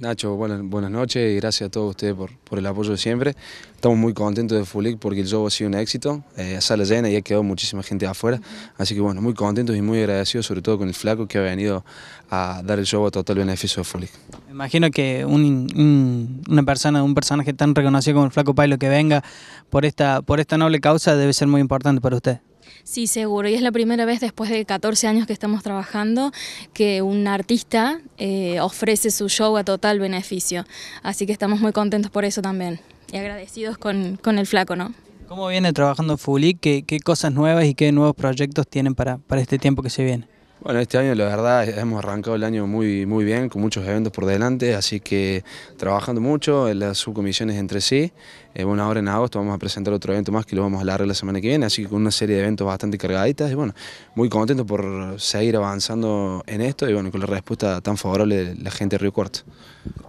Nacho, buenas noches y gracias a todos ustedes por, el apoyo de siempre. Estamos muy contentos de Fulik porque el show ha sido un éxito, eh, sala llena y ha quedado muchísima gente afuera. Así que bueno, muy contentos y muy agradecidos, sobre todo con el flaco que ha venido a dar el show a total beneficio de Fulik. Me imagino que un, una persona, un personaje tan reconocido como el flaco Pailo que venga por esta, por esta noble causa debe ser muy importante para usted. Sí, seguro. Y es la primera vez después de 14 años que estamos trabajando que un artista eh, ofrece su show a total beneficio. Así que estamos muy contentos por eso también. Y agradecidos con, con el flaco, ¿no? ¿Cómo viene trabajando Fulic? ¿Qué, cosas nuevas y qué nuevos proyectos tienen para este tiempo que se viene? Bueno, este año la verdad hemos arrancado el año muy, muy bien, con muchos eventos por delante, así que trabajando mucho en las subcomisiones entre sí. Eh, bueno, ahora en agosto vamos a presentar otro evento más que lo vamos a alargar la semana que viene, así que con una serie de eventos bastante cargaditas y bueno, muy contento por seguir avanzando en esto y bueno, con la respuesta tan favorable de la gente de Río Cuarto.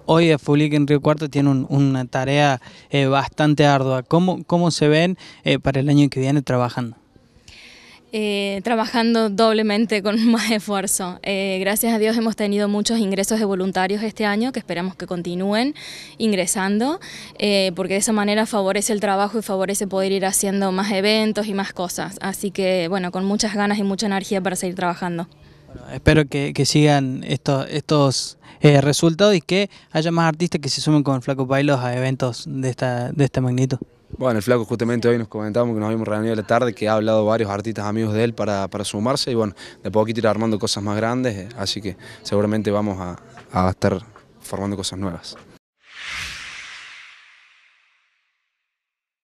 Hoy Fulik en Río Cuarto tiene una tarea eh, bastante ardua. ¿Cómo, ¿Cómo se ven eh, para el año que viene trabajando? Eh, trabajando doblemente con más esfuerzo. Eh, gracias a Dios hemos tenido muchos ingresos de voluntarios este año que esperamos que continúen ingresando eh, porque de esa manera favorece el trabajo y favorece poder ir haciendo más eventos y más cosas. Así que bueno, con muchas ganas y mucha energía para seguir trabajando. espero que, sigan estos, estos eh, resultados y que haya más artistas que se sumen con Flaco Bailos a eventos de esta, de magnitud. Bueno, el Flaco justamente hoy nos comentamos que nos habíamos reunido la tarde, que ha hablado varios artistas amigos de él para, sumarse y bueno, de poquito ir armando cosas más grandes, eh, así que seguramente vamos a, a estar formando cosas nuevas.